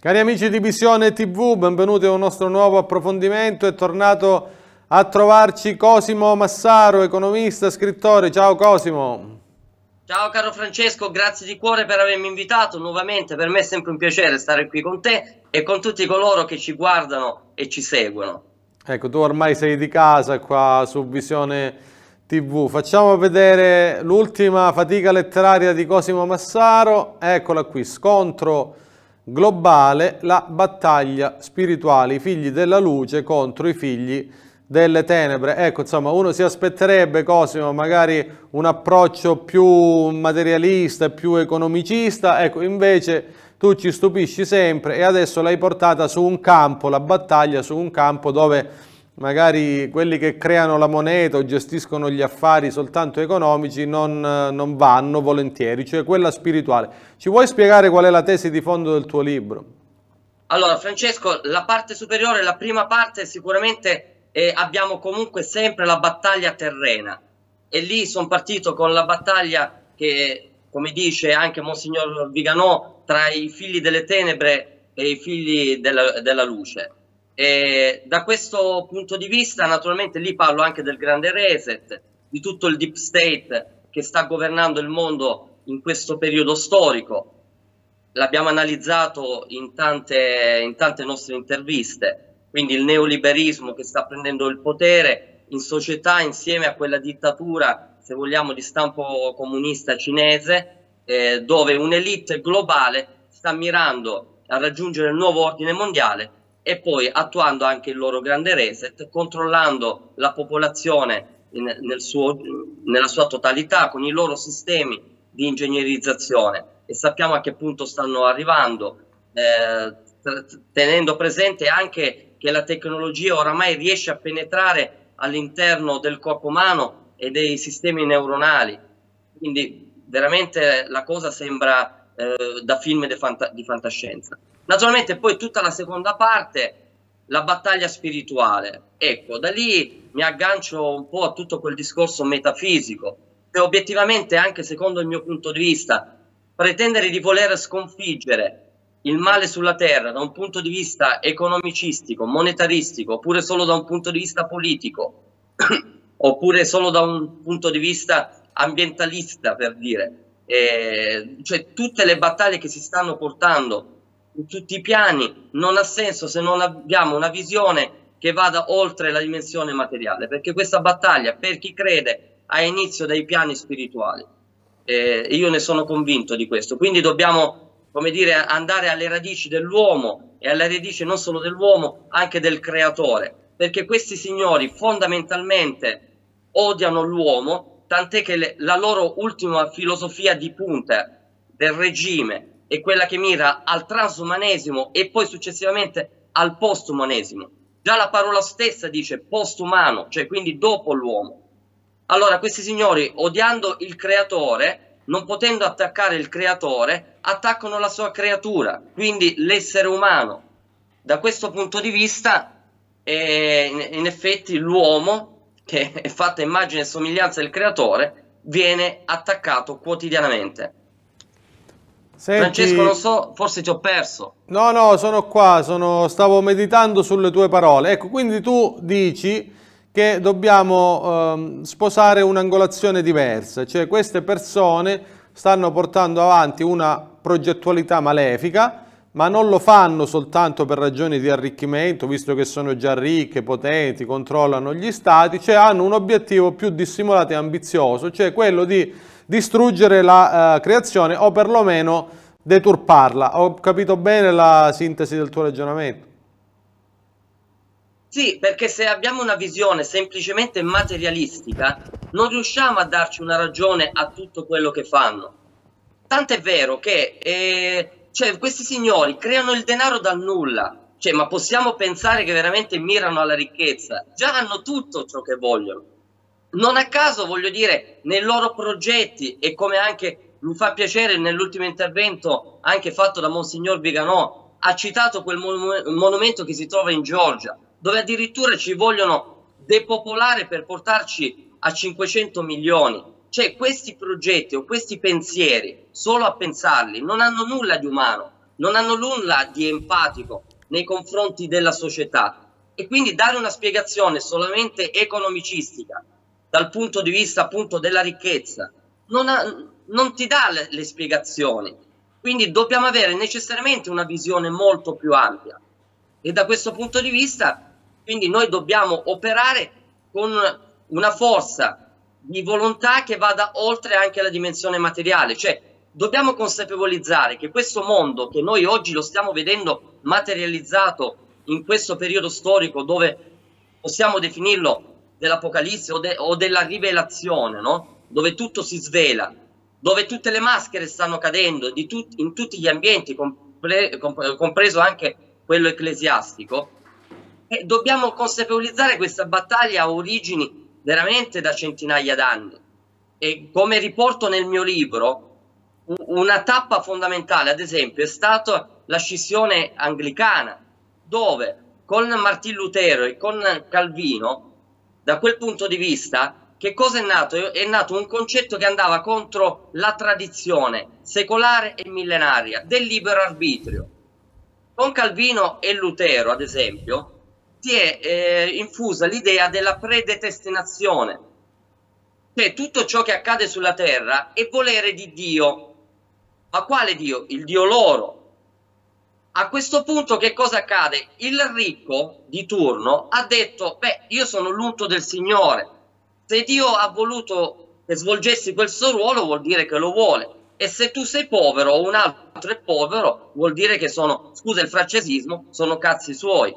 Cari amici di Visione TV, benvenuti a un nostro nuovo approfondimento. È tornato a trovarci Cosimo Massaro, economista, scrittore. Ciao Cosimo. Ciao caro Francesco, grazie di cuore per avermi invitato nuovamente. Per me è sempre un piacere stare qui con te e con tutti coloro che ci guardano e ci seguono. Ecco, tu ormai sei di casa qua su Visione TV. TV. Facciamo vedere l'ultima fatica letteraria di Cosimo Massaro. Eccola qui, scontro globale, la battaglia spirituale, i figli della luce contro i figli delle tenebre. Ecco, insomma, uno si aspetterebbe, Cosimo, magari un approccio più materialista, più economicista. Ecco, invece tu ci stupisci sempre e adesso l'hai portata su un campo, la battaglia su un campo dove magari quelli che creano la moneta o gestiscono gli affari soltanto economici non, eh, non, vanno volentieri, cioè quella spirituale. Ci vuoi spiegare qual è la tesi di fondo del tuo libro? Allora, Francesco, la parte superiore, la prima parte, sicuramente eh, abbiamo comunque sempre la battaglia terrena. E lì sono partito con la battaglia che, come dice anche Monsignor Viganò, tra i figli delle tenebre e i figli della, della luce e da questo punto di vista, naturalmente, lì parlo anche del grande reset, di tutto il deep state che sta governando il mondo in questo periodo storico. L'abbiamo analizzato in tante, in tante nostre interviste, quindi il neoliberismo che sta prendendo il potere in società insieme a quella dittatura, se vogliamo, di stampo comunista cinese, eh, dove un'elite globale sta mirando a raggiungere il nuovo ordine mondiale e poi attuando anche il loro grande reset, controllando la popolazione in, nel suo, nella sua totalità con i loro sistemi di ingegnerizzazione e sappiamo a che punto stanno arrivando, eh, tenendo presente anche che la tecnologia oramai riesce a penetrare all'interno del corpo umano e dei sistemi neuronali. Quindi veramente la cosa sembra eh, da film di, fanta di fantascienza. Naturalmente poi tutta la seconda parte, la battaglia spirituale. Ecco, da lì mi aggancio un po' a tutto quel discorso metafisico e obiettivamente anche secondo il mio punto di vista pretendere di voler sconfiggere il male sulla terra da un punto di vista economicistico, monetaristico, oppure solo da un punto di vista politico, oppure solo da un punto di vista ambientalista, per dire. Eh, cioè tutte le battaglie che si stanno portando su tutti i piani non ha senso se non abbiamo una visione che vada oltre la dimensione materiale, perché questa battaglia per chi crede ha inizio dai piani spirituali. Eh, io ne sono convinto di questo, quindi dobbiamo, come dire, andare alle radici dell'uomo e alle radici non solo dell'uomo, anche del creatore, perché questi signori fondamentalmente odiano l'uomo, tant'è che le, la loro ultima filosofia di punta del regime è quella che mira al transumanesimo e poi successivamente al postumanesimo. Già la parola stessa dice postumano, cioè quindi dopo l'uomo. Allora questi signori, odiando il creatore, non potendo attaccare il creatore, attaccano la sua creatura, quindi l'essere umano. Da questo punto di vista, eh, in effetti, l'uomo, che è fatta immagine e somiglianza del creatore, viene attaccato quotidianamente. Senti, Francesco, lo so, forse ti ho perso. No, no, sono qua, sono, stavo meditando sulle tue parole. Ecco, quindi tu dici che dobbiamo ehm, sposare un'angolazione diversa, cioè queste persone stanno portando avanti una progettualità malefica, ma non lo fanno soltanto per ragioni di arricchimento, visto che sono già ricche, potenti, controllano gli stati, cioè hanno un obiettivo più dissimolato e ambizioso, cioè quello di distruggere la eh, creazione o perlomeno deturparla. Ho capito bene la sintesi del tuo ragionamento? Sì, perché se abbiamo una visione semplicemente materialistica, non riusciamo a darci una ragione a tutto quello che fanno. Tant'è vero che eh, cioè, questi signori creano il denaro dal nulla, cioè, ma possiamo pensare che veramente mirano alla ricchezza? Già hanno tutto ciò che vogliono non a caso, voglio dire, nei loro progetti e come anche mi fa piacere nell'ultimo intervento anche fatto da Monsignor Viganò, ha citato quel mon- monumento che si trova in Georgia, dove addirittura ci vogliono depopolare per portarci a 500 milioni. Cioè questi progetti o questi pensieri, solo a pensarli, non hanno nulla di umano, non hanno nulla di empatico nei confronti della società. E quindi dare una spiegazione solamente economicistica dal punto di vista appunto della ricchezza, non, ha, non ti dà le, le spiegazioni. Quindi dobbiamo avere necessariamente una visione molto più ampia. E da questo punto di vista, quindi noi dobbiamo operare con una forza di volontà che vada oltre anche la dimensione materiale, cioè dobbiamo consapevolizzare che questo mondo che noi oggi lo stiamo vedendo materializzato in questo periodo storico dove possiamo definirlo dell'Apocalisse o, de, o della rivelazione, no? dove tutto si svela, dove tutte le maschere stanno cadendo tut, in tutti gli ambienti, compre, compreso anche quello ecclesiastico, e dobbiamo consapevolizzare questa battaglia ha origini veramente da centinaia d'anni. E come riporto nel mio libro, una tappa fondamentale, ad esempio, è stata la scissione anglicana, dove con Martin Lutero e con Calvino da quel punto di vista, che cosa è nato? È nato un concetto che andava contro la tradizione secolare e millenaria del libero arbitrio. Con Calvino e Lutero, ad esempio, si è eh, infusa l'idea della predestinazione, cioè tutto ciò che accade sulla terra è volere di Dio. Ma quale Dio? Il Dio loro, a questo punto che cosa accade? Il ricco di turno ha detto, beh, io sono l'unto del Signore, se Dio ha voluto che svolgessi questo ruolo vuol dire che lo vuole e se tu sei povero o un altro è povero vuol dire che sono, scusa il francesismo, sono cazzi suoi.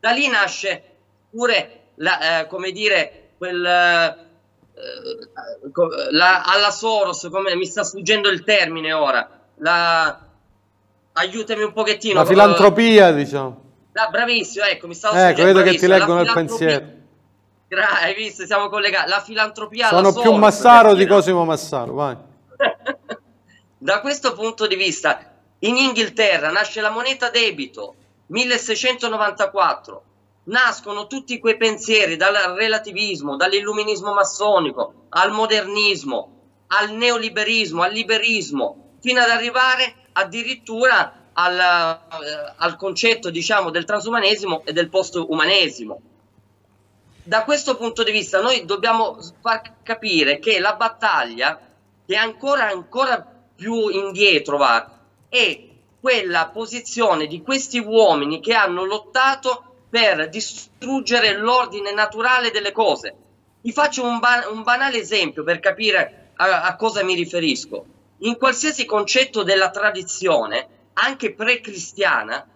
Da lì nasce pure, la, eh, come dire, quel... Eh, eh la, alla Soros, come mi sta sfuggendo il termine ora, la, aiutami un pochettino. La eh. filantropia, uh, diciamo. Ah, bravissimo, ecco, mi stavo Ecco, vedo che ti leggono il pensiero. Gra- hai visto, siamo collegati. La filantropia... Sono la più Massaro di Cosimo Massaro, vai. da questo punto di vista, in Inghilterra nasce la moneta debito, 1694. Nascono tutti quei pensieri dal relativismo, dall'illuminismo massonico, al modernismo, al neoliberismo, al liberismo, fino ad arrivare addirittura al, eh, al concetto diciamo, del transumanesimo e del postumanesimo. Da questo punto di vista noi dobbiamo far capire che la battaglia che ancora, ancora più indietro va è quella posizione di questi uomini che hanno lottato per distruggere l'ordine naturale delle cose. Vi faccio un, ba un banale esempio per capire a, a cosa mi riferisco in qualsiasi concetto della tradizione, anche pre-cristiana,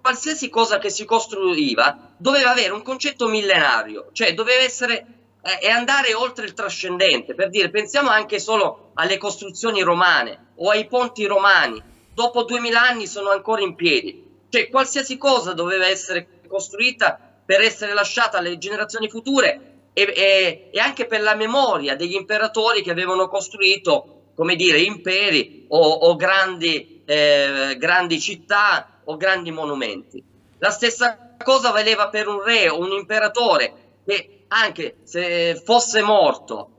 qualsiasi cosa che si costruiva doveva avere un concetto millenario, cioè doveva essere eh, e andare oltre il trascendente, per dire, pensiamo anche solo alle costruzioni romane o ai ponti romani, dopo duemila anni sono ancora in piedi, cioè qualsiasi cosa doveva essere costruita per essere lasciata alle generazioni future e, e, e anche per la memoria degli imperatori che avevano costruito come dire, imperi o, o grandi, eh, grandi città o grandi monumenti. La stessa cosa valeva per un re o un imperatore che anche se fosse morto,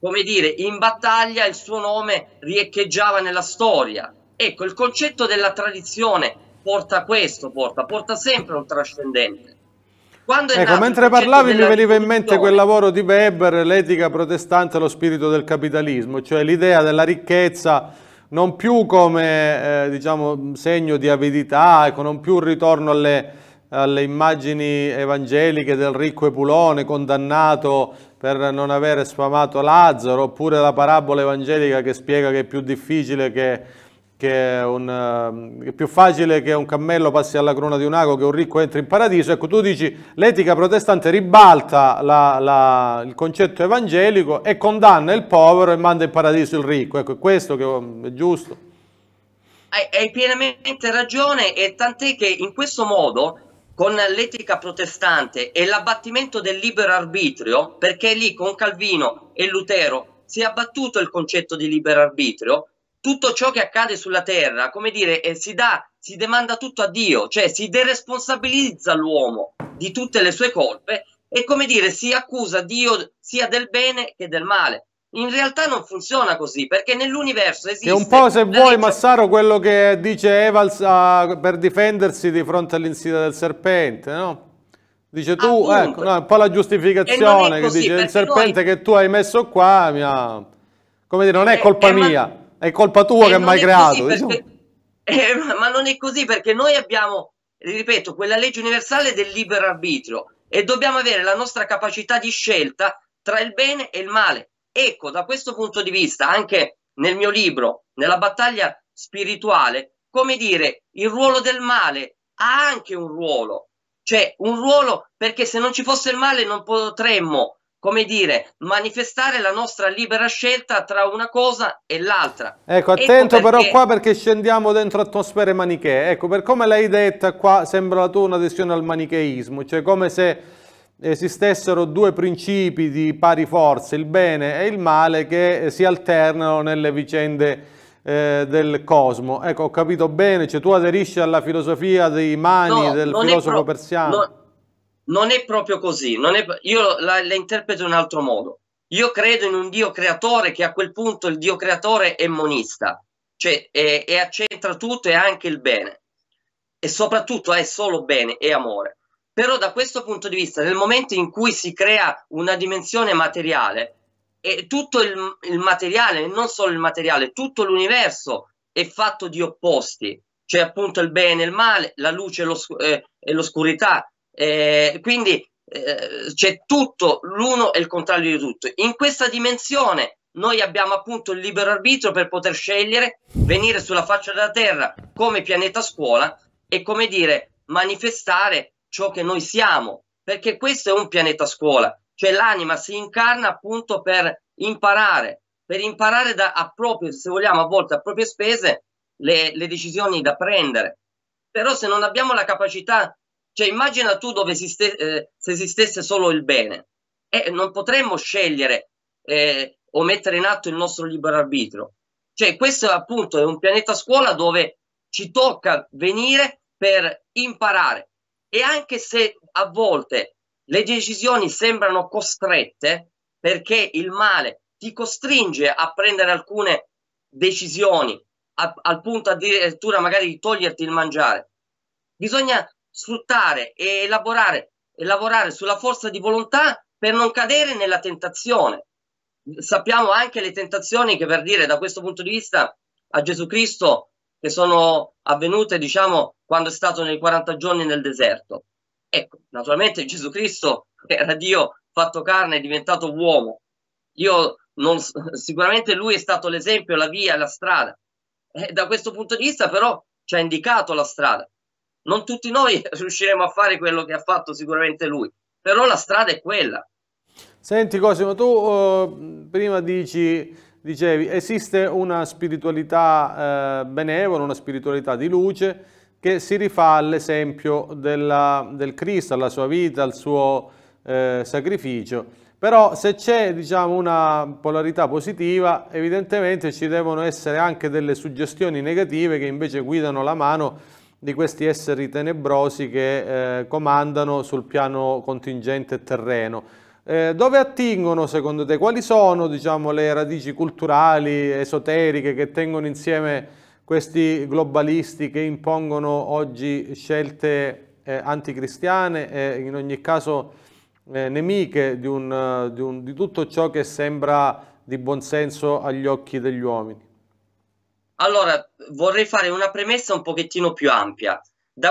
come dire, in battaglia il suo nome riecheggiava nella storia. Ecco, il concetto della tradizione porta a questo, porta, porta sempre un trascendente. Quando ecco, mentre parlavi mi veniva in mente quel lavoro di Weber, l'etica protestante e lo spirito del capitalismo, cioè l'idea della ricchezza non più come eh, diciamo, segno di avidità, ecco, non più un ritorno alle, alle, immagini evangeliche del ricco Epulone condannato per non aver sfamato Lazzaro, oppure la parabola evangelica che spiega che è più difficile che che è, un, ehm, è più facile che un cammello passi alla crona di un ago che un ricco entri in paradiso, ecco tu dici l'etica protestante ribalta la, la, il concetto evangelico e condanna il povero e manda in paradiso il ricco, ecco è questo che mm, è giusto. Hai, hai pienamente ragione e tant'è che in questo modo con l'etica protestante e l'abbattimento del libero arbitrio, perché lì con Calvino e Lutero si è abbattuto il concetto di libero arbitrio, tutto ciò che accade sulla terra, come dire, eh, si dà, si demanda tutto a Dio, cioè si deresponsabilizza l'uomo di tutte le sue colpe e come dire, si accusa Dio sia del bene che del male. In realtà non funziona così, perché nell'universo esiste... È un po' se vuoi, legge... Massaro, quello che dice Evals uh, per difendersi di fronte all'insidia del serpente, no? Dice tu, Appunto. ecco, no, un po' la giustificazione così, che dice il serpente noi... che tu hai messo qua, mia... come dire, non è colpa è mia. Ma è colpa tua e eh, che mi hai creato. Perché, eh, ma non è così perché noi abbiamo, ripeto, quella legge universale del libero arbitrio e dobbiamo avere la nostra capacità di scelta tra il bene e il male. Ecco, da questo punto di vista, anche nel mio libro, nella battaglia spirituale, come dire, il ruolo del male ha anche un ruolo, cioè un ruolo perché se non ci fosse il male non potremmo come dire, manifestare la nostra libera scelta tra una cosa e l'altra. Ecco, ecco attento ecco perché... però qua perché scendiamo dentro atmosfere manichee. Ecco, per come l'hai detta qua sembra la tua un'adesione al manicheismo, cioè come se esistessero due principi di pari forza, il bene e il male, che si alternano nelle vicende eh, del cosmo. Ecco, ho capito bene, cioè tu aderisci alla filosofia dei mani, no, del filosofo persiano. No non è proprio così, è, io la, la, interpreto in un altro modo. Io credo in un Dio creatore che a quel punto il Dio creatore è monista, cioè è, è accentra tutto e anche il bene e soprattutto è solo bene e amore. Però da questo punto di vista, nel momento in cui si crea una dimensione materiale, e tutto il, il materiale, non solo il materiale, tutto l'universo è fatto di opposti, cioè appunto il bene e il male, la luce e, eh, l'oscurità, eh, quindi eh, c'è tutto l'uno e il contrario di tutto. In questa dimensione noi abbiamo appunto il libero arbitro per poter scegliere, venire sulla faccia della Terra come pianeta scuola e come dire manifestare ciò che noi siamo, perché questo è un pianeta scuola, cioè l'anima si incarna appunto per imparare, per imparare da, a proprio, se vogliamo, a volte a proprie spese le, le decisioni da prendere. Però se non abbiamo la capacità cioè, immagina tu dove esiste, eh, se esistesse solo il bene. Eh, non potremmo scegliere eh, o mettere in atto il nostro libero arbitrio. Cioè, questo appunto è un pianeta scuola dove ci tocca venire per imparare. E anche se a volte le decisioni sembrano costrette, perché il male ti costringe a prendere alcune decisioni, a, al punto addirittura magari di toglierti il mangiare, bisogna sfruttare e elaborare e lavorare sulla forza di volontà per non cadere nella tentazione. Sappiamo anche le tentazioni che per dire da questo punto di vista a Gesù Cristo che sono avvenute, diciamo, quando è stato nei 40 giorni nel deserto. Ecco, naturalmente Gesù Cristo era Dio fatto carne, è diventato uomo. Io non, sicuramente lui è stato l'esempio, la via, la strada. E eh, da questo punto di vista però ci ha indicato la strada. Non tutti noi riusciremo a fare quello che ha fatto sicuramente lui, però la strada è quella. Senti Cosimo, tu eh, prima dici, dicevi, esiste una spiritualità eh, benevola, una spiritualità di luce che si rifà all'esempio del Cristo, alla sua vita, al suo eh, sacrificio. Però se c'è diciamo, una polarità positiva, evidentemente ci devono essere anche delle suggestioni negative che invece guidano la mano di questi esseri tenebrosi che eh, comandano sul piano contingente terreno. Eh, dove attingono secondo te? Quali sono diciamo, le radici culturali, esoteriche che tengono insieme questi globalisti che impongono oggi scelte eh, anticristiane e in ogni caso eh, nemiche di, un, di, un, di tutto ciò che sembra di buonsenso agli occhi degli uomini? Allora, vorrei fare una premessa un pochettino più ampia.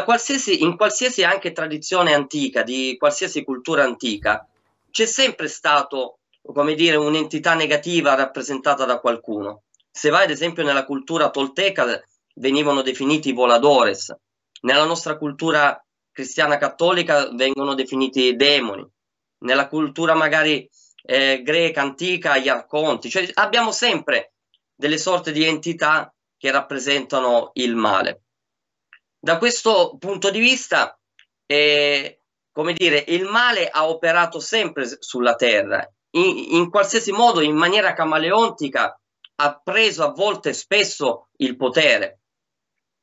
Qualsiasi, in qualsiasi anche tradizione antica, di qualsiasi cultura antica, c'è sempre stato, come dire, un'entità negativa rappresentata da qualcuno. Se vai ad esempio nella cultura tolteca venivano definiti voladores, nella nostra cultura cristiana cattolica vengono definiti demoni, nella cultura magari eh, greca antica gli arconti, cioè abbiamo sempre delle sorte di entità che rappresentano il male. Da questo punto di vista, eh, come dire, il male ha operato sempre sulla terra, in, in qualsiasi modo, in maniera camaleontica, ha preso a volte spesso il potere.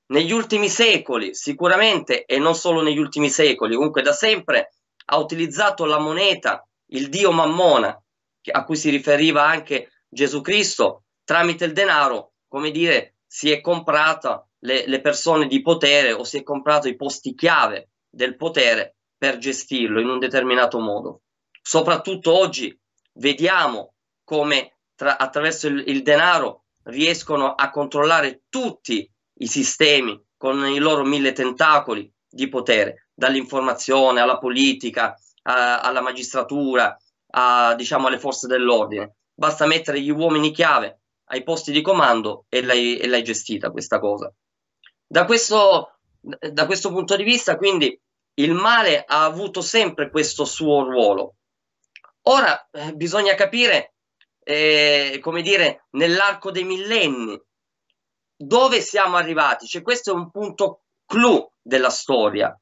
Negli ultimi secoli, sicuramente, e non solo negli ultimi secoli, comunque da sempre, ha utilizzato la moneta, il dio Mammona, a cui si riferiva anche Gesù Cristo, tramite il denaro, come dire, si è comprata le, le persone di potere o si è comprato i posti chiave del potere per gestirlo in un determinato modo. Soprattutto oggi vediamo come tra, attraverso il, il denaro riescono a controllare tutti i sistemi con i loro mille tentacoli di potere, dall'informazione alla politica, a, alla magistratura, a, diciamo alle forze dell'ordine. Basta mettere gli uomini chiave ai posti di comando e l'hai, e l'hai gestita questa cosa. Da questo, da questo punto di vista, quindi, il male ha avuto sempre questo suo ruolo. Ora eh, bisogna capire, eh, come dire, nell'arco dei millenni dove siamo arrivati. Cioè, questo è un punto clou della storia.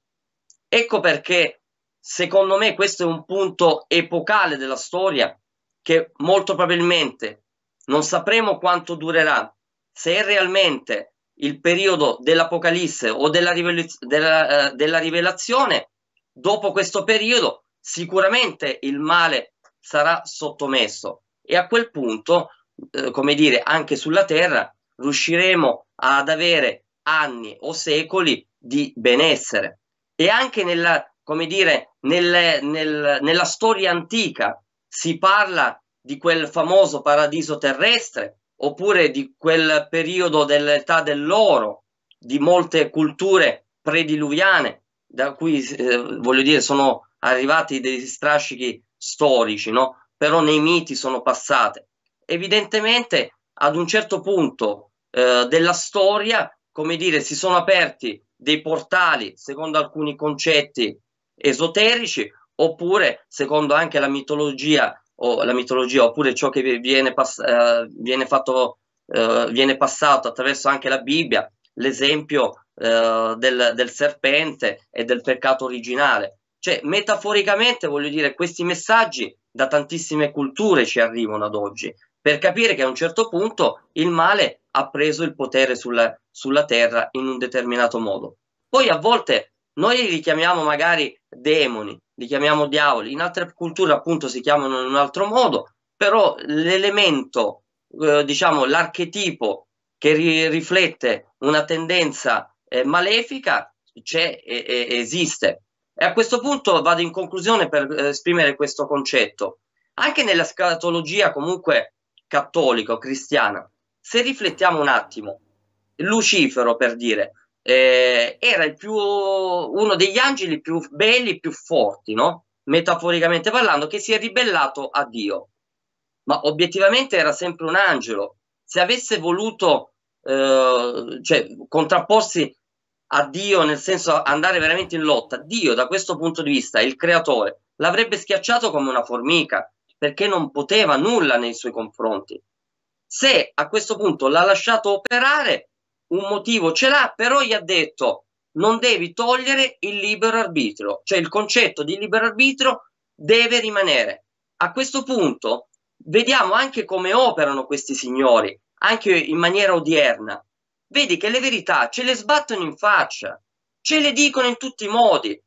Ecco perché, secondo me, questo è un punto epocale della storia che molto probabilmente non sapremo quanto durerà, se è realmente il periodo dell'Apocalisse o della, rivelaz- della, eh, della rivelazione, dopo questo periodo sicuramente il male sarà sottomesso e a quel punto, eh, come dire, anche sulla terra riusciremo ad avere anni o secoli di benessere. E anche nella, come dire, nel, nel, nella storia antica si parla di quel famoso paradiso terrestre oppure di quel periodo dell'età dell'oro, di molte culture prediluviane, da cui eh, voglio dire sono arrivati dei strascichi storici, no? però nei miti sono passate. Evidentemente ad un certo punto eh, della storia, come dire, si sono aperti dei portali secondo alcuni concetti esoterici oppure secondo anche la mitologia o la mitologia, oppure ciò che viene, pass- eh, viene, fatto, eh, viene passato attraverso anche la Bibbia, l'esempio eh, del, del, serpente e del peccato originale. Cioè, metaforicamente, voglio dire, questi messaggi da tantissime culture ci arrivano ad oggi, per capire che a un certo punto il male ha preso il potere sulla, sulla terra in un determinato modo. Poi a volte noi li chiamiamo magari demoni, li chiamiamo diavoli, in altre culture appunto si chiamano in un altro modo, però l'elemento, eh, diciamo l'archetipo che ri- riflette una tendenza eh, malefica c'è e, e esiste. E a questo punto vado in conclusione per eh, esprimere questo concetto. Anche nella scatologia comunque cattolica cristiana, se riflettiamo un attimo, Lucifero per dire, eh, era più, uno degli angeli più belli, e più forti, no? metaforicamente parlando, che si è ribellato a Dio. Ma obiettivamente era sempre un angelo. Se avesse voluto eh, cioè, contrapporsi a Dio, nel senso andare veramente in lotta, Dio da questo punto di vista, il creatore, l'avrebbe schiacciato come una formica, perché non poteva nulla nei suoi confronti. Se a questo punto l'ha lasciato operare, un motivo ce l'ha, però gli ha detto non devi togliere il libero arbitrio, cioè il concetto di libero arbitrio deve rimanere. A questo punto vediamo anche come operano questi signori, anche in maniera odierna. Vedi che le verità ce le sbattono in faccia, ce le dicono in tutti i modi.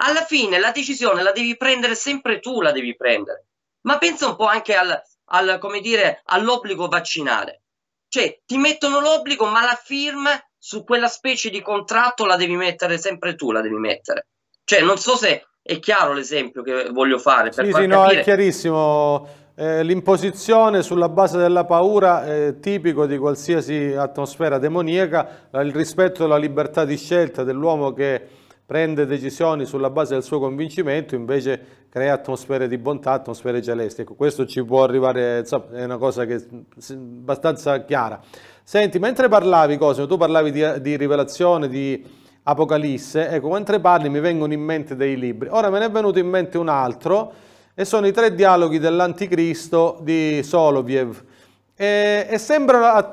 Alla fine la decisione la devi prendere sempre tu, la devi prendere. Ma pensa un po' anche al, al, dire, all'obbligo vaccinale. Cioè, ti mettono l'obbligo, ma la firma su quella specie di contratto la devi mettere sempre tu, la devi mettere. Cioè, non so se è chiaro l'esempio che voglio fare. Per sì, sì, no, è chiarissimo. Eh, l'imposizione sulla base della paura eh, tipico di qualsiasi atmosfera demoniaca, il rispetto della libertà di scelta dell'uomo che prende decisioni sulla base del suo convincimento, invece crea atmosfere di bontà, atmosfere celeste. Ecco, questo ci può arrivare, insomma, è una cosa che è abbastanza chiara. Senti, mentre parlavi, Cosimo, tu parlavi di, di rivelazione, di Apocalisse, ecco, mentre parli mi vengono in mente dei libri. Ora me ne è venuto in mente un altro, e sono i tre dialoghi dell'Anticristo di Soloviev, e, e sembra,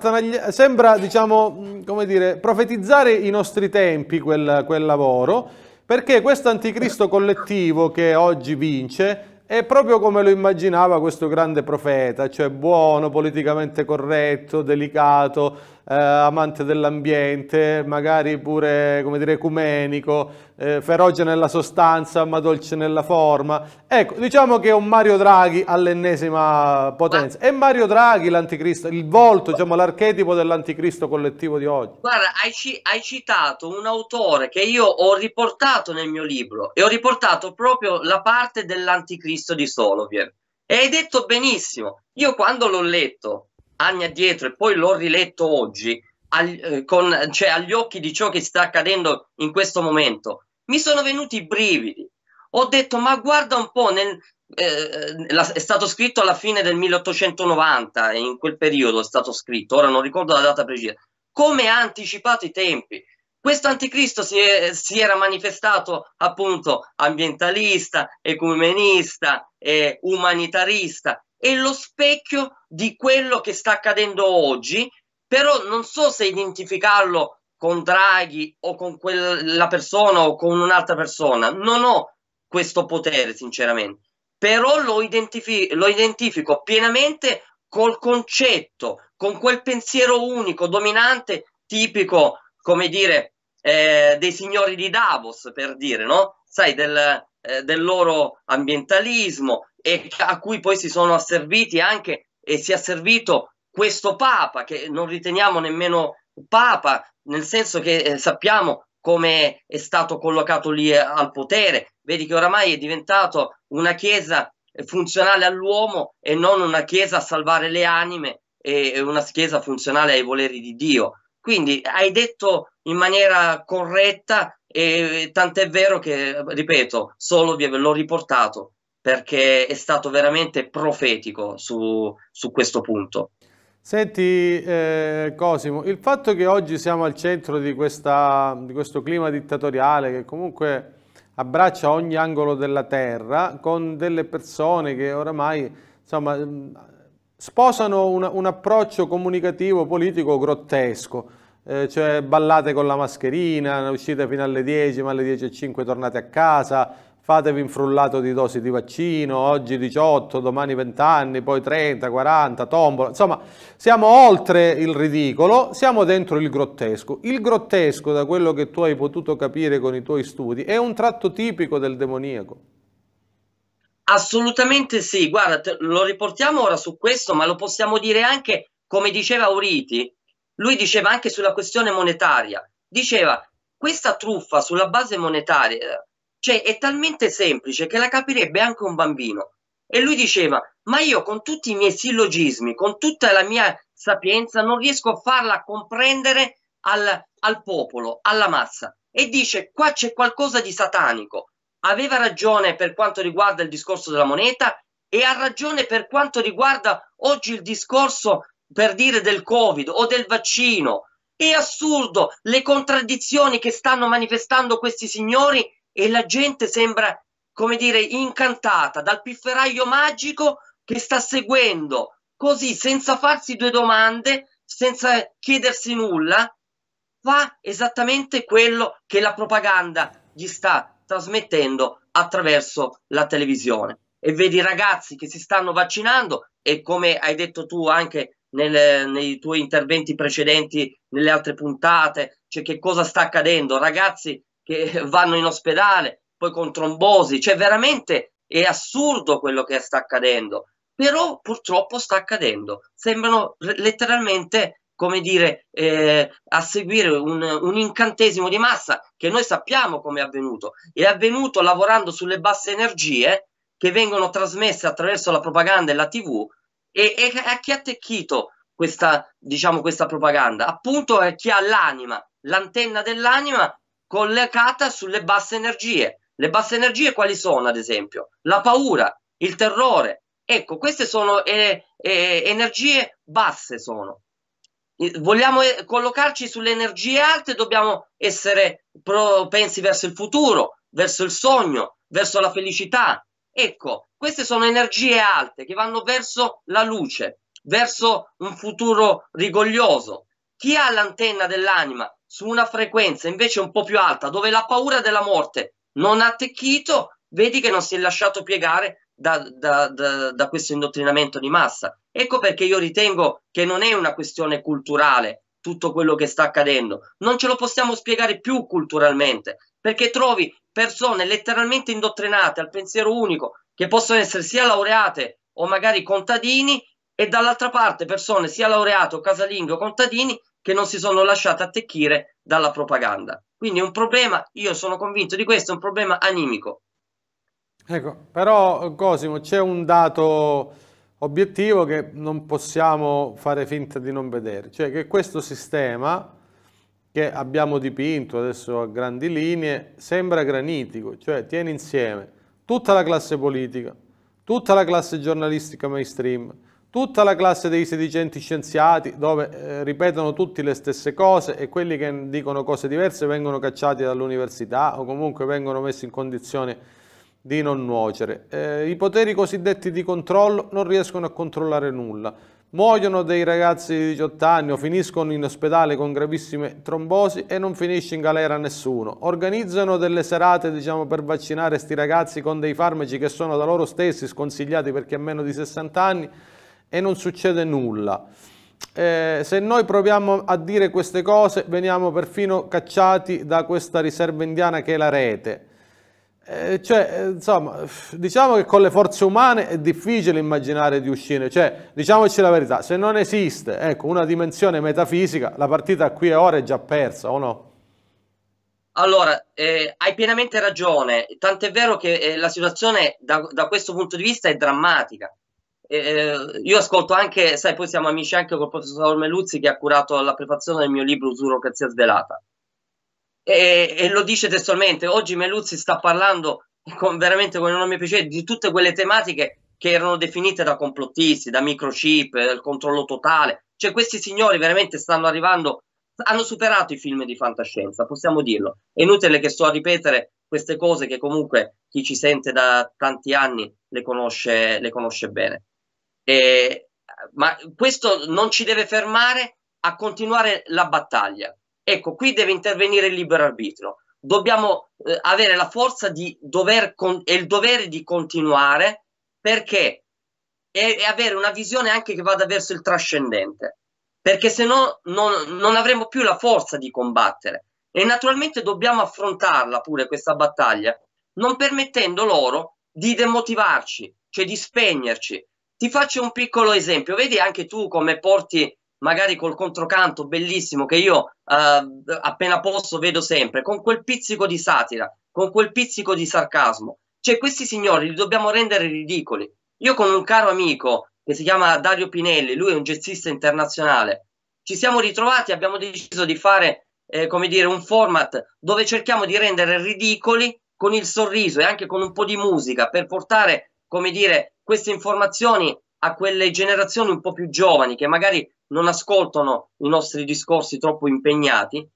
sembra diciamo, mm, dire, profetizzare i nostri tempi quel, quel lavoro, perché questo anticristo collettivo che oggi vince è proprio come lo immaginava questo grande profeta, cioè buono, politicamente corretto, delicato, eh, amante dell'ambiente, magari pure come dire, ecumenico, eh, feroce nella sostanza ma dolce nella forma. Ecco, diciamo che è un Mario Draghi all'ennesima potenza. Ma... È Mario Draghi l'anticristo, il volto, diciamo, l'archetipo dell'anticristo collettivo di oggi. Guarda, hai, ci hai citato un autore che io ho riportato nel mio libro e ho riportato proprio la parte dell'anticristo di Soloviev. E hai detto benissimo, io quando l'ho letto anni addietro e poi l'ho riletto oggi, al, eh, con, cioè, agli occhi di ciò che sta accadendo in questo momento, mi sono venuti i brividi. Ho detto, ma guarda un po', nel, eh, la, è stato scritto alla fine del 1890, in quel periodo è stato scritto, ora non ricordo la data precisa, come ha anticipato i tempi. Questo anticristo si, è, si era manifestato appunto ambientalista, ecumenista, eh, umanitarista è lo specchio di quello che sta accadendo oggi, però non so se identificarlo con Draghi o con quella persona o con un'altra persona, non ho questo potere sinceramente, però lo, identifi- lo identifico pienamente col concetto, con quel pensiero unico, dominante, tipico, come dire, eh, dei signori di Davos, per dire, no? Sai, del, eh, del loro ambientalismo, e a cui poi si sono asserviti anche e si è asservito questo Papa, che non riteniamo nemmeno Papa, nel senso che eh, sappiamo come è stato collocato lì eh, al potere. Vedi che oramai è diventato una chiesa funzionale all'uomo e non una chiesa a salvare le anime e una chiesa funzionale ai voleri di Dio. Quindi hai detto in maniera corretta e tant'è vero che, ripeto, solo vi l'ho riportato perché è stato veramente profetico su, su questo punto. Senti eh, Cosimo, il fatto che oggi siamo al centro di, questa, di questo clima dittatoriale che comunque abbraccia ogni angolo della terra con delle persone che oramai insomma, sposano un, un approccio comunicativo politico grottesco, eh, cioè ballate con la mascherina, uscite fino alle 10, ma alle 10 e 5 tornate a casa, fatevi infrullato di dosi di vaccino, oggi 18, domani 20 anni, poi 30, 40, tombola, insomma siamo oltre il ridicolo, siamo dentro il grottesco. Il grottesco, da quello che tu hai potuto capire con i tuoi studi, è un tratto tipico del demoniaco. Assolutamente sì, guarda, lo riportiamo ora su questo, ma lo possiamo dire anche, come diceva Uriti, lui diceva anche sulla questione monetaria, diceva questa truffa sulla base monetaria cioè è talmente semplice che la capirebbe anche un bambino. E lui diceva, ma io con tutti i miei sillogismi, con tutta la mia sapienza, non riesco a farla comprendere al, al popolo, alla massa. E dice, qua c'è qualcosa di satanico. Aveva ragione per quanto riguarda il discorso della moneta e ha ragione per quanto riguarda oggi il discorso per dire del covid o del vaccino. È assurdo le contraddizioni che stanno manifestando questi signori e la gente sembra, come dire, incantata dal pifferaio magico che sta seguendo, così senza farsi due domande, senza chiedersi nulla, fa esattamente quello che la propaganda gli sta trasmettendo attraverso la televisione. E vedi ragazzi che si stanno vaccinando e come hai detto tu anche nel, nei tuoi interventi precedenti, nelle altre puntate, cioè che cosa sta accadendo? Ragazzi che vanno in ospedale, poi con trombosi, cioè veramente è assurdo quello che sta accadendo, però purtroppo sta accadendo, sembrano letteralmente come dire, eh, a seguire un, un, incantesimo di massa che noi sappiamo come è avvenuto. È avvenuto lavorando sulle basse energie che vengono trasmesse attraverso la propaganda e la TV e, e a chi ha attecchito questa, diciamo, questa propaganda? Appunto a chi ha l'anima, l'antenna dell'anima collegata sulle basse energie. Le basse energie quali sono, ad esempio? La paura, il terrore. Ecco, queste sono eh, eh, energie basse sono. Vogliamo eh, collocarci sulle energie alte, dobbiamo essere propensi verso il futuro, verso il sogno, verso la felicità. Ecco, queste sono energie alte che vanno verso la luce, verso un futuro rigoglioso. Chi ha l'antenna dell'anima su una frequenza invece un po' più alta, dove la paura della morte non ha attecchito, vedi che non si è lasciato piegare da, da, da, da questo indottrinamento di massa. Ecco perché io ritengo che non è una questione culturale tutto quello che sta accadendo, non ce lo possiamo spiegare più culturalmente, perché trovi persone letteralmente indottrinate al pensiero unico, che possono essere sia laureate o magari contadini, e dall'altra parte persone sia laureate o casalinghe o contadini che non si sono lasciate attecchire dalla propaganda. Quindi è un problema, io sono convinto di questo, è un problema animico. Ecco, però Cosimo, c'è un dato obiettivo che non possiamo fare finta di non vedere, cioè che questo sistema che abbiamo dipinto adesso a grandi linee sembra granitico, cioè tiene insieme tutta la classe politica, tutta la classe giornalistica mainstream, tutta la classe dei sedicenti scienziati dove eh, ripetono tutte le stesse cose e quelli che dicono cose diverse vengono cacciati dall'università o comunque vengono messi in condizione di non nuocere. Eh, I poteri cosiddetti di controllo non riescono a controllare nulla. Muoiono dei ragazzi di 18 anni o finiscono in ospedale con gravissime trombosi e non finisce in galera nessuno. Organizzano delle serate diciamo, per vaccinare questi ragazzi con dei farmaci che sono da loro stessi sconsigliati perché ha meno di 60 anni e non succede nulla. Eh, se noi proviamo a dire queste cose veniamo perfino cacciati da questa riserva indiana che è la rete. Eh, cioè, eh, insomma, diciamo che con le forze umane è difficile immaginare di uscire, cioè, diciamoci la verità, se non esiste ecco, una dimensione metafisica, la partita qui e ora è già persa, o no? Allora, eh, hai pienamente ragione, tant'è vero che eh, la situazione da, da, questo punto di vista è drammatica, eh, io ascolto anche, sai, poi siamo amici anche col professor Meluzzi che ha curato la prefazione del mio libro Usurocrazia svelata. E, e, lo dice testualmente, oggi Meluzzi sta parlando con, veramente con enorme piacere di tutte quelle tematiche che erano definite da complottisti, da microchip, dal controllo totale. Cioè questi signori veramente stanno arrivando, hanno superato i film di fantascienza, possiamo dirlo. È inutile che sto a ripetere queste cose che comunque chi ci sente da tanti anni le conosce, le conosce bene. Eh, ma questo non ci deve fermare a continuare la battaglia. Ecco, qui deve intervenire il libero arbitro. Dobbiamo eh, avere la forza di dover con- e il dovere di continuare perché e, e avere una visione anche che vada verso il trascendente, perché se no non, non avremo più la forza di combattere. E naturalmente dobbiamo affrontarla pure questa battaglia, non permettendo loro di demotivarci, cioè di spegnerci, ti faccio un piccolo esempio, vedi anche tu come porti magari col controcanto bellissimo che io eh, appena posso vedo sempre, con quel pizzico di satira, con quel pizzico di sarcasmo. Cioè questi signori li dobbiamo rendere ridicoli. Io con un caro amico che si chiama Dario Pinelli, lui è un jazzista internazionale, ci siamo ritrovati e abbiamo deciso di fare, eh, come dire, un format dove cerchiamo di rendere ridicoli con il sorriso e anche con un po' di musica per portare, come dire, queste informazioni a quelle generazioni un po' più giovani che magari non ascoltano i nostri discorsi troppo impegnati,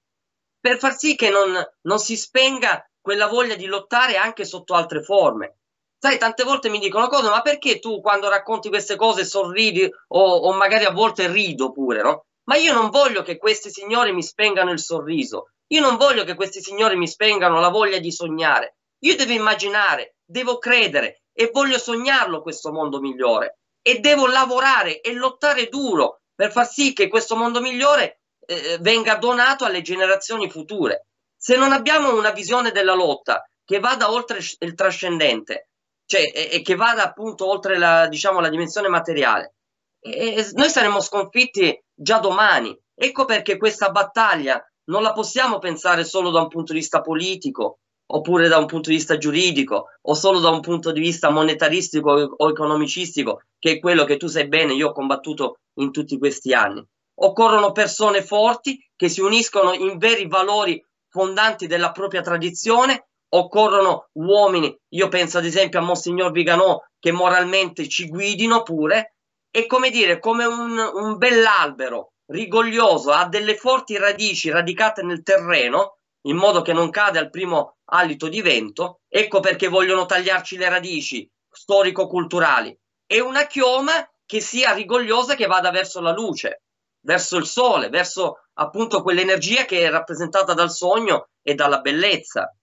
per far sì che non, non si spenga quella voglia di lottare anche sotto altre forme. Sai, tante volte mi dicono cose, ma perché tu quando racconti queste cose sorridi o, o magari a volte rido pure, no? Ma io non voglio che questi signori mi spengano il sorriso, io non voglio che questi signori mi spengano la voglia di sognare, io devo immaginare, devo credere e voglio sognarlo questo mondo migliore e devo lavorare e lottare duro per far sì che questo mondo migliore eh, eh venga donato alle generazioni future. Se non abbiamo una visione della lotta che vada oltre il trascendente, cioè, e, e, che vada appunto oltre la, diciamo, la dimensione materiale, e, e noi saremo sconfitti già domani. Ecco perché questa battaglia non la possiamo pensare solo da un punto di vista politico oppure da un punto di vista giuridico o solo da un punto di vista monetaristico o economicistico, che è quello che tu sai bene, io ho combattuto in tutti questi anni. Occorrono persone forti che si uniscono in veri valori fondanti della propria tradizione, occorrono uomini, io penso ad esempio a Monsignor Viganò, che moralmente ci guidino pure, e come dire, come un, un bell'albero rigoglioso, ha delle forti radici radicate nel terreno, in modo che non cade al primo alito di vento, ecco perché vogliono tagliarci le radici storico-culturali, e una chioma che sia rigogliosa, che vada verso la luce, verso il sole, verso appunto quell'energia che è rappresentata dal sogno e dalla bellezza.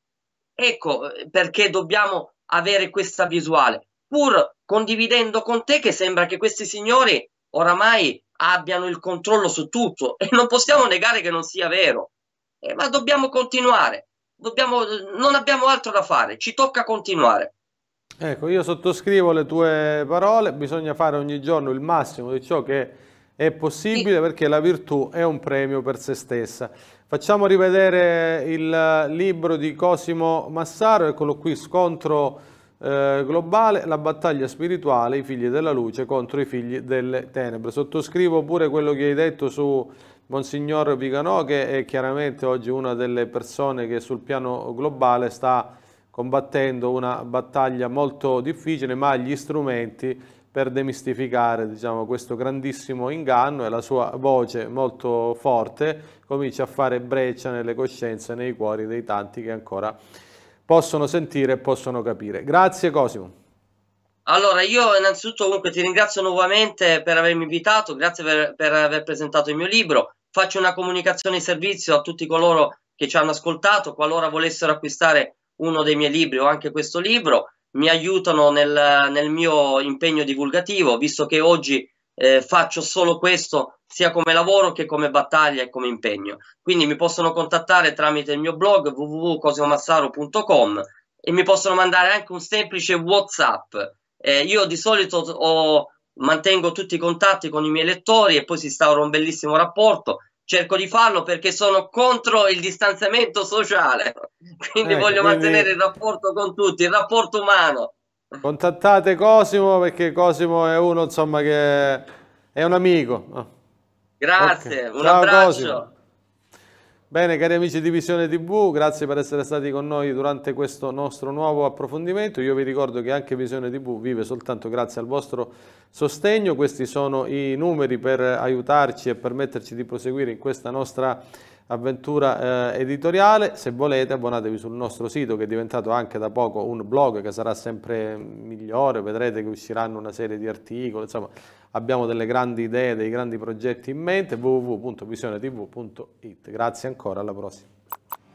Ecco eh, perché dobbiamo avere questa visuale, pur condividendo con te che sembra che questi signori oramai abbiano il controllo su tutto e non possiamo negare che non sia vero. Eh, ma dobbiamo continuare, dobbiamo, non abbiamo altro da fare, ci tocca continuare. Ecco, io sottoscrivo le tue parole, bisogna fare ogni giorno il massimo di ciò che è possibile sì. perché la virtù è un premio per se stessa. Facciamo rivedere il libro di Cosimo Massaro, eccolo qui, scontro eh, globale, la battaglia spirituale, i figli della luce contro i figli delle tenebre. Sottoscrivo pure quello che hai detto su Monsignor Viganò che è chiaramente oggi una delle persone che sul piano globale sta combattendo una battaglia molto difficile ma gli strumenti per demistificare diciamo, questo grandissimo inganno e la sua voce molto forte comincia a fare breccia nelle coscienze e nei cuori dei tanti che ancora possono sentire e possono capire. Grazie Cosimo. Allora, io innanzitutto comunque ti ringrazio nuovamente per avermi invitato, grazie per, per, aver presentato il mio libro faccio una comunicazione di servizio a tutti coloro che ci hanno ascoltato, qualora volessero acquistare uno dei miei libri o anche questo libro, mi aiutano nel, nel mio impegno divulgativo, visto che oggi eh, faccio solo questo sia come lavoro che come battaglia e come impegno. Quindi mi possono contattare tramite il mio blog www.cosiomassaro.com e mi possono mandare anche un semplice WhatsApp. Eh, io di solito ho, mantengo tutti i contatti con i miei lettori e poi si instaura un bellissimo rapporto cerco di farlo perché sono contro il distanziamento sociale, quindi eh, voglio quindi... mantenere il rapporto con tutti, il rapporto umano. Contattate Cosimo perché Cosimo è uno insomma che è un amico. Ah. Grazie, okay. un Ciao, abbraccio. Cosimo. Bene, cari amici di Visione TV, grazie per essere stati con noi durante questo nostro nuovo approfondimento. Io vi ricordo che anche Visione TV vive soltanto grazie al vostro sostegno. Questi sono i numeri per aiutarci e permetterci di proseguire in questa nostra avventura eh, editoriale. Se volete abbonatevi sul nostro sito che è diventato anche da poco un blog che sarà sempre migliore, vedrete che usciranno una serie di articoli, insomma abbiamo delle grandi idee, dei grandi progetti in mente, www.visionetv.it. Grazie ancora, alla prossima.